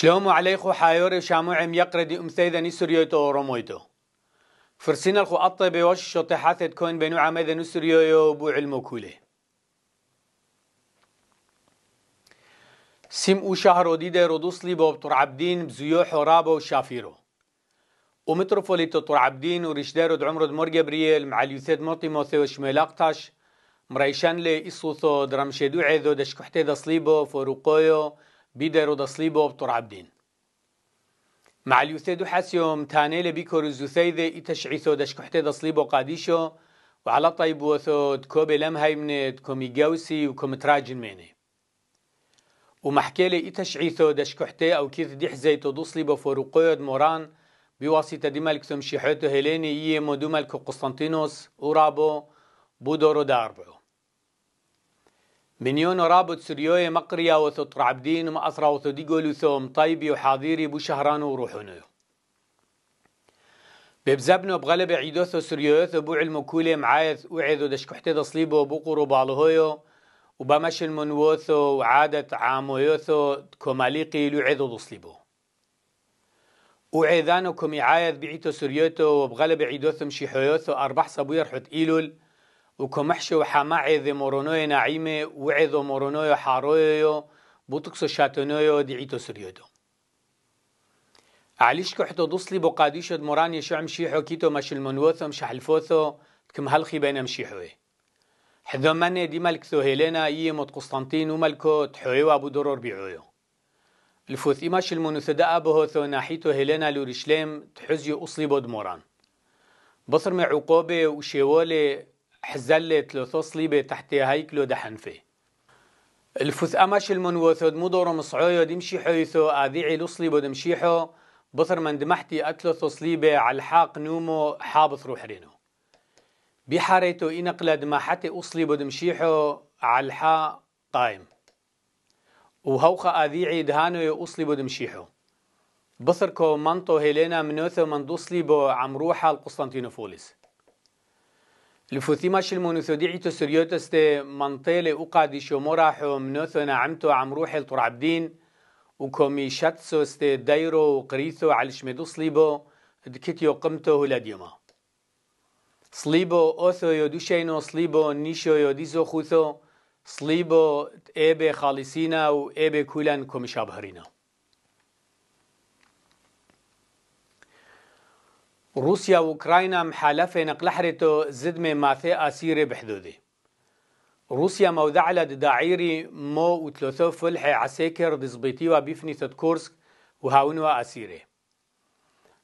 شلوم شلومو عليخو حايوري شاموعم يقردي أمسيدني نسريوتو ورمويتو فرسين الخو أطيبي وش شطي حاثت كون بينو عمدا سريويو بو علمو كولي سيم او شهر وديدة ردوس ليبو تر عبدين بزيو حرابو شافيرو ومتروفوليتو تر عبدين ورشدارو دعمرو دمور جابرييل مع اليوثيد موتي موثيو شميلاقتاش مريشان لي اسوثو درمشيدو عيدو دشكحتي دصليبو فوروقويو بیدەر و بطر عبدين مع معلیوسێ حاسيوم تاني تانەی لە بیکۆر زووسەیدێ ئیتەشعیسۆ دەشکحتێ دەسلی بۆ وعلى طيب وثود كوبي لم هيمنت كومي جوسي وكومتراجن ميني ومحكيلي لي إتشعيثو دشكوحتي أو كيث ديح زيتو دوصلي بفروقود موران بواسطة دي ديمالك تمشيحوتو هيليني إيه مدو مدومالكو قسطنطينوس ورابو بودورو داربو منيون رابط سريوي مقريا وثطر عبدين ومأسرة وثديقو لثوم طيبي وحاضيري بو شهران وروحونو ببزبنو بغلب عيدوثو سريوثو بو علمو كولي معايث وعيدو دشكوحتي دصليبو بو قرو بالهويو وبمش المنوثو وعادة عامويوثو كوماليقي لو عيدو دصليبو وعيدانو كومي عايث بعيتو سريوتو وبغلب عيدوثو مشيحويوثو أربح صبوير حت إيلول وكمحشي وحماعي مورونوي نعيمة وعذو مورونوي حارويو بوتكسو شاتونويو دعيتو سريودو علیش که حتی دوسلی بقادی شد مران یشوع مشیحو کیتو مش منوثو مشح الفوثو کم هلخی بین مشیحوه حذو من دی ملک ثو هیلینا ای مد قسطنطین و ملکو تحوی ابو درور بیعویو الفوث ایماش المنوثداء بهو ثو ناحیتو هیلینا لورشلیم تحزیو اصلی بود مران بصر معقوبه وشيوالي حزلت لو تصليبة تحت هيكله دحنفة الفوث أماش المنوثد مدور مصعويد يمشي حيثو آذيعي لصليبو دمشيحو بطر من دمحتي قتلو تصليبة على الحاق نومو حابط روح رينو بحاريتو إنقل دماحتي أصليبو دمشيحو على الحاق قايم وهوخ آذيعي دهانو أصليبو دمشيحو بصركو منطو هيلينا منوثو من دوصلي بو عمروحة القسطنطينوفوليس لفوثيما شلمون ثوديعي تسريوت است منطيلة أقادي شومورا حومنوثو نعمتو عم روحي الطرعبدين وكومي شاتسو است دايرو وقريثو على شمدو صليبو دكتيو قمتو هلا ديما صليبو أوثو يودوشينو صليبو نيشو يوديزو خوثو صليبو ايبي خالصينا و ايبي كولان شابهرينو روسيا وأوكرانيا محالفة نقلحرتو زد من ماثي أسيرة بحدوده روسيا مودعلة داعيري مو وثلاثو فلح عساكر دزبيتيوا بيفني كورسك وهاونوا أسيرة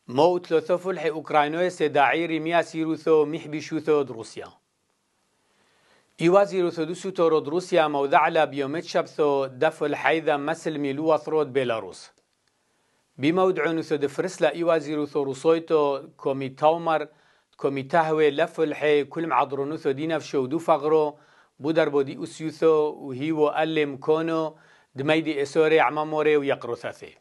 مو وثلاثو فلح أوكرانيا سداعيري ميا سيروثو محبي شوثو روسيا إيوازي روثودوسو تورود روسيا مودعلة بيومت شبثو دفل حيدا مسل ميلوا ثرود بيلاروس بموضع سد فرسلا ايوازيرو رو ثورو صويتو كومي تاومر كومي تهوي لفلحي كل معضرو نثو دينا في دو فغرو بودر بودي أسيوثو وهيو ألم كونو دميدي إسوري عماموري ويقرو ثاثي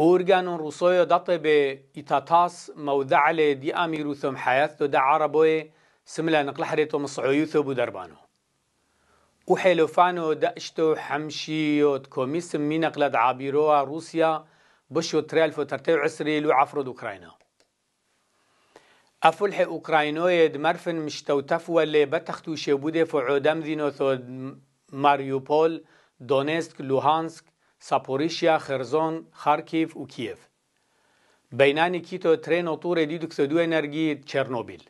أورغان روسويو دطي بإتاتاس موضع لدي أميرو ثم حياثو دا عربوي سملا نقلحريتو مصعيوثو بودربانو قوحيلوفانو داشتو حمشيوت كوميسم مينق لد عابيروا روسيا بشو تريل فترتي عسري لو عفرد اوكرانيا افلح اوكرانيا دمرفن مشتوتف ولا بتختو شبوده فعودم ذينو ماريوبول دونيسك لوهانسك سابوريشيا خرزون خاركيف وكييف بينان كيتو ترين وطور ديدو كسدو انرجي تشيرنوبيل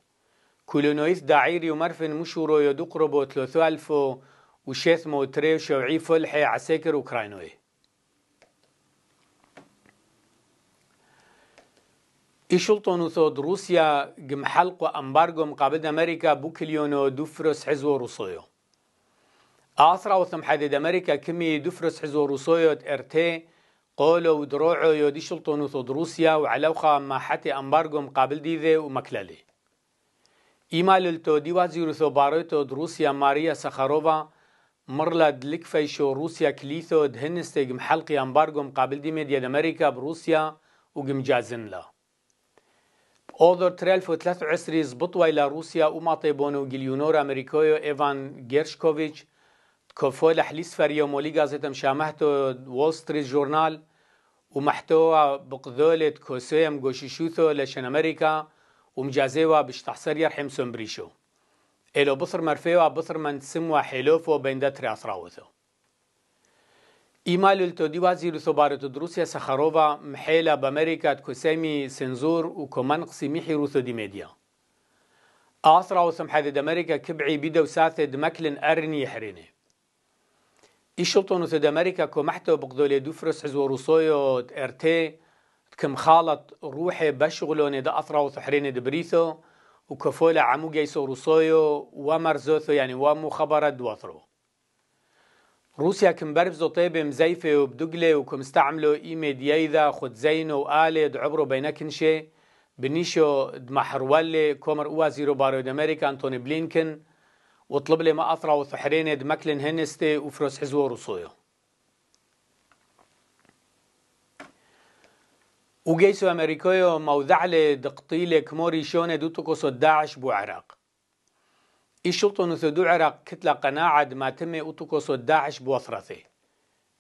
كولونويس داعير يمرفن مشورو يدقربو 3000 وشيث موتري وشوعي فلحي عساكر أوكرانوي إشلطون وثود روسيا قم حلق وأمبارغو مقابل أمريكا بوكليونو دفرس حزو روسيو آثرا وثم حديد أمريكا كمي دفرس حزو روسيو تأرتي قولو ودروعو يود إشلطون وثود روسيا وعلوخا ما حتى أمبارغو مقابل ديذي ومكلالي إيمال التو وزير ثو باروتو روسيا ماريا سخاروفا مرلا دلك فيشو روسيا كليثو دهنستيج محلقي امبارغو مقابل دي ميديا امريكا بروسيا وقم جازن له اوضر تريلف وثلاث عسري زبطوا الى روسيا وما طيبونو جليونور امريكويو ايفان جيرشكوفيتش تكوفو لحليس فريو مولي غازيتم شامحتو وول ستريت جورنال ومحتوى بقذولة كوسيم غوشيشوثو لشن امريكا ومجازيوا بشتحصر يرحم سمبريشو elo bosr marfewa bosr man simwa helofo bende tri asrawuzo إيمال التودي وزير صبارة روسيا سخاروفا محيلة بأمريكا كسامي سنزور و وكمان قسمي حيروثو دي ميديا أسرع وسم حدد أمريكا كبعي بيدو ساثة دمكلن أرني يحريني إشلطون سد أمريكا كمحتو بقدولي دوفرس عزو روسويو ارتي كم خالط روحي بشغلوني دا أسرع وسحريني دبريثو وكفولا عمو جيسو روسويو ومرزوثو يعني وامو خبر دوثرو روسيا كم برفزو طيب مزيفة وبدقلة وكم استعملوا إيمي ديايدا خد زينو وآلد عبرو بينكنشي بنيشو دمحرولي كومر وزيرو بارود أمريكا أنتوني بلينكن وطلب لي ما أثرى وثحرين دمكلن هنستي وفروس حزو روسويو او وجيسو امريكيو موذعلة دقطيلة كموري شونة دوتوكوسو داعش بو عراق الشلطة دو عراق كتلة قناعة ما تم اوتوكوسو داعش بو بوثرثي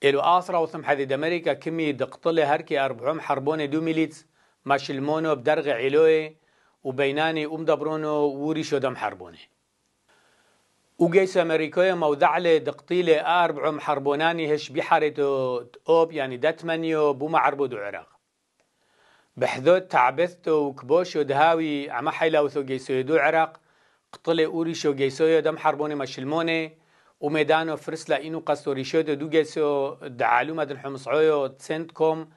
إلو آثرة وثم حديد أمريكا كمي دقطلة هركي اربعوم حربون دو ميليتس ما شلمونو بدرغ علوي وبيناني أم دبرونو وري شودم حربوني وجيس أمريكية موضع دقطيلة اربعوم حربوناني هش بحارتو أوب يعني داتمانيو بو معربو دو عراق بحذوت تعبثتو و کبۆ عما ئەمە حیلاوتۆ جيسو يدو عراق ئوری اوريشو جيسو دەم حربوني ما شلموني وميدانو فرسلا اينو قصو ريشو ئین و قەستۆریشۆدە دوو گەیسۆ دەعالومەدن كوم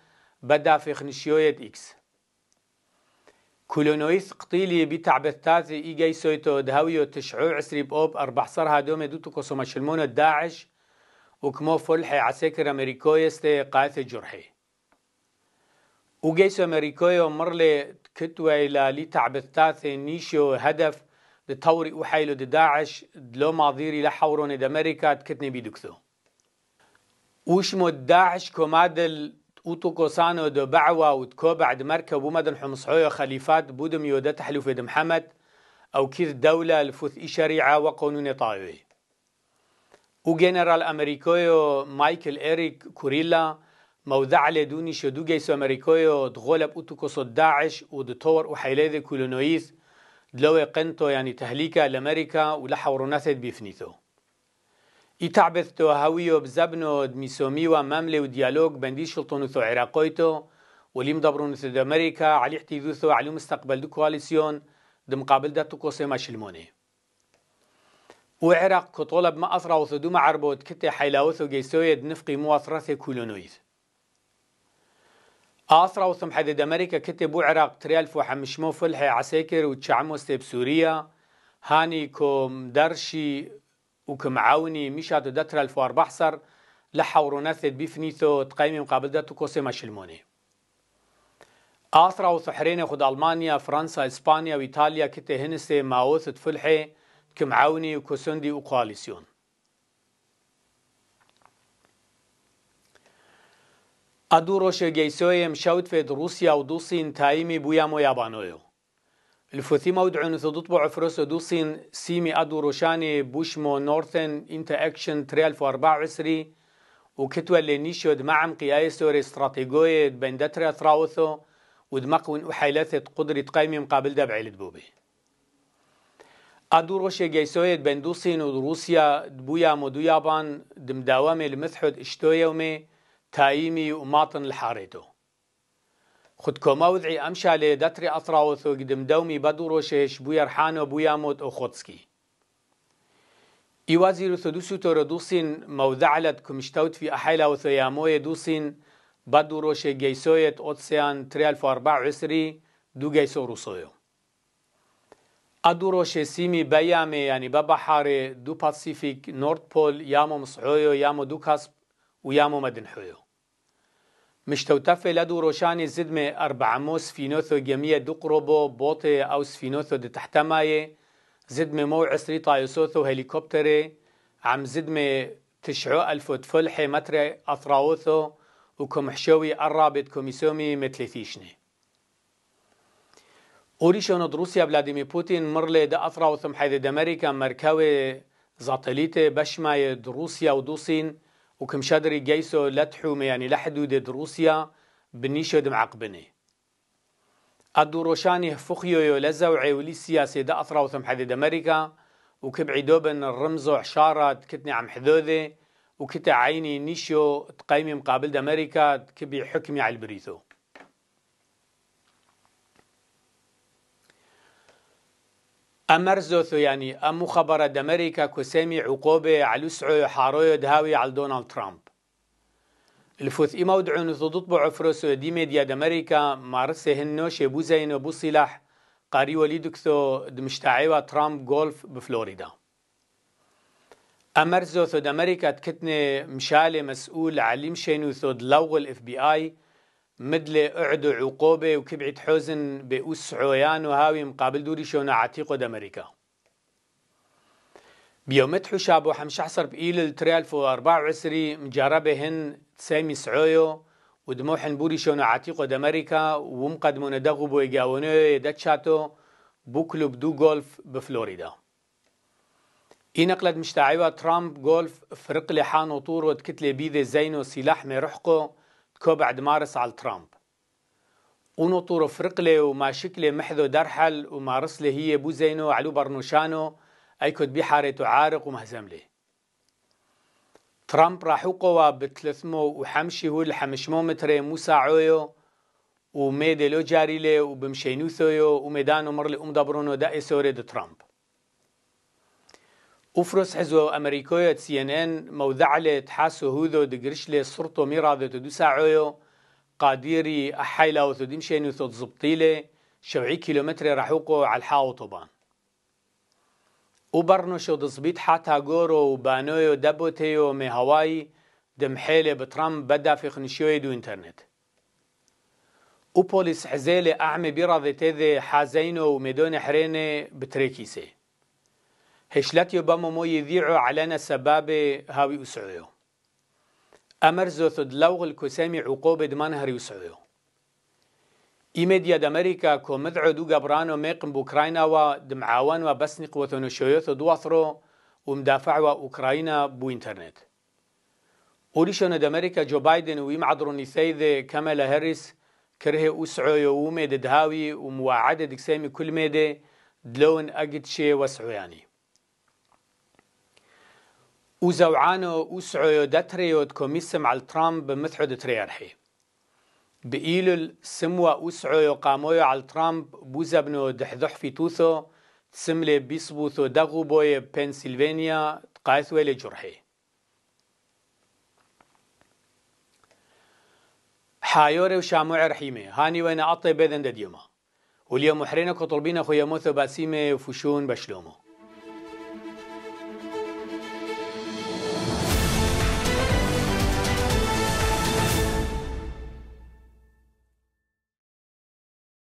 بدا في خنشيو يد اكس كولونويس قطيلي بي بتعبثاتي إيجاي سويتو دهويو تشعو عسري بقوب أربع صار هادو دومي قصو ما مشلمونة داعش وكمو فلحي عساكر امريكو يستي قاثي جرحي وجيس وقيس أمريكيو مرلي كتوى لي تعبثتاثي نيشو هدف دتوري وحيلو داعش لو ماضيري لحورون أمريكا تكتني بيدكثو وشمو داعش كومادل اوتو كوسانو دو بعوة وتكو بعد مركب ومدن حمصحوية خليفات بودم يودا تحلف دم محمد او كير دولة الفوث اي شريعة وقانون طايوي وجنرال امريكيو مايكل اريك كوريلا موضع لدوني شدو جيسو أمريكايو دغولب أوتوكوسو داعش و وحيلاذي کلونویز دلو قنتو يعني تهليكا لأمريكا ولحوروناثت بيفنيثو إتعبث تو هاويو بزبنو دميسومي ومملي وديالوج بندي شلطونثو عراقيتو وليم دبرون امریکا علی علي تو علي مستقبل دو كواليسيون دمقابل دا توكوسي و عراق كطلب ما أثرى وثدوم عربوت كتي حيلاوثو گیسوی نفقي مواثرة کلونویز. آسرا وسم حدد أمريكا كتبوا عراق تريالف وحمشمو فلحي عساكر وتشعمو ستيب سوريا هاني كوم درشي وكم عاوني مشاتو دتر الف بحصر لحورو نثد بيفنيثو تقيمي مقابل داتو كوسي ما مشلموني آسرا وصحرين خد ألمانيا فرنسا إسبانيا وإيطاليا كتهنسي ماوث تفلحي كم عوني وكوسندي وكواليسيون ئەدوو ڕۆژێگەی سۆیەم شەوت فید روسیا و دووسین تایمی الفوثی مود عنوث دوت بو عفروس دو سین سیمی أدو بوش مو نورتن انتا اکشن تریال فو أربع عسري وكتوى اللي نيشود معم قياسور استراتيجوية بين دترا ثراوثو ودمقون وحيلثة قدری تقایمی مقابل دبع لدبوبي أدو روشي جيسوية روسیا دوسين مو دو یابان دم دمداوامي المثحود اشتو يومي تايمي وماطن الحاريتو خد كوما وضعي أمشى لدتري أطراوثو قدم دومي بدورو شيش بويا رحانو بويا موت أخوتسكي إي وزير ثدوسو تور دوسين موذعلت كمشتوت في أحيلا وثياموي دوسين بدورو شي جيسوية أوتسيان تريال فاربع عسري دو جيسو روسويو أدورو شي سيمي بيامي يعني ببحاري دو باسيفيك نورد بول يامو مصحويو يامو دو كاسب ويامو مدن حيو مشتوتف لدو روشان زدمة أربعمو سفينوثو جميع دقربو بوطي أو سفينوثو دي تحتماي زدمة مو عسري طايسوثو هليكوبتري عم زدمة تشعو ألف تفلحي متر أثراوثو وكم حشوي الرابط كوميسومي متلثيشني أوريشون روسيا فلاديمير بوتين مرلي دا أثراوثم حيث دمريكا مركوي زاتليتي بشماي دروسيا ودوسين وكم شادري جيسو تحومي يعني لا حدود روسيا بنيشد معقبنه أدو روشاني فخيو يو لزوعي ولي سياسي دا أثرا وثم حديد أمريكا وكب عيدوبن الرمزو عشارة كتني عم حذوذي وكتا عيني نيشو تقيمي مقابل دا أمريكا كبي حكمي على البريثو يعني ینی ئەموو خەبەرە كسامي عقوبه على علوسعۆ حاروي دهاوي على دونالد ترامب الفوث إما ودعون تضطبع فرسو دي ميديا دمريكا مارسه هنو بو زينو بو صلاح قاري وليدكثو دمشتاعيوا ترامب غولف بفلوريدا أمرزو ثو دمريكا تكتني مشالي مسؤول عليم شينو ثو دلوغ الاف بي اي مدل اعدو عقوبة وكبعت حزن بأس عيان وهاوي مقابل دوري شون عتيق ود أمريكا بيومت حشاب وحمش عصر بإيل فو وأربع عسري هن تسامي سعويو ودموحن بوري شون عتيق ود أمريكا ومقدمون دغو يقاونيو يدتشاتو كلوب دو غولف بفلوريدا اي نقلت مشتاعيوة ترامب غولف فرق لحان وطور ودكتلي بيذي زينو سلاح مرحقو رحقو كوبعد مارس على ترامب ونطور فرقلة وما شكلة محذو درحل وما رسلة هي بوزينو علو برنوشانو أيكد بحارة تعارق ومهزملة ترامب راحو قوا بتلثمو وحمشي هو الحمشمو متري موسى عويو وميدي لو جاريلي وبمشينوثويو وميدانو مرلي أم دبرونو دائسوري ترامب افرس حزو امريكوية سي ان ان موذعلة تحاسو هودو دقرشلي سرطو ميرادو تدو ساعويو قاديري احايلا وتدمشيني وتضبطيلي شوعي كيلومتر رحوقو على الحاو طبان وبرنشو دصبيت حاتا بانویو دبوتیو می مي هواي دمحيلي بترام بدا فی خنشيوي دو انترنت او وبوليس حزيلي اعمي بيرا ذي حازينو میدون حريني بتريكيسي هشلات يبام مو يذيعو علينا سباب هاوي أسعيو أمر زوث دلوغ الكسامي عقوبة دمان هاري أسعيو إيميديا دامريكا كو مدعو دو غبرانو ميقن بوكراينا و دمعاوان و بسنق وثنو شويوث دواثرو و مدافع و أوكراينا بو إنترنت أوريشون دامريكا جو بايدن ويم عدرو نيثايد كامالا هاريس كره أسعيو وميد دهاوي و مواعدة دكسامي كل ميد دلون أجد شي وسعياني وزوعانو وسعو دتريو تكوميسم على ترامب مثحو تريارحي بإيلو السموة وسعو قاموية على ترامب بوزبنو دحضح في توثو تسملي بيسبوثو دغو بوي بنسلفانيا تقاثوي لجرحي حايوري وشامو رحيمي هاني وانا أطي بيدن دديوما واليوم حرينك وطلبين أخو يموثو باسيمي وفشون بشلومو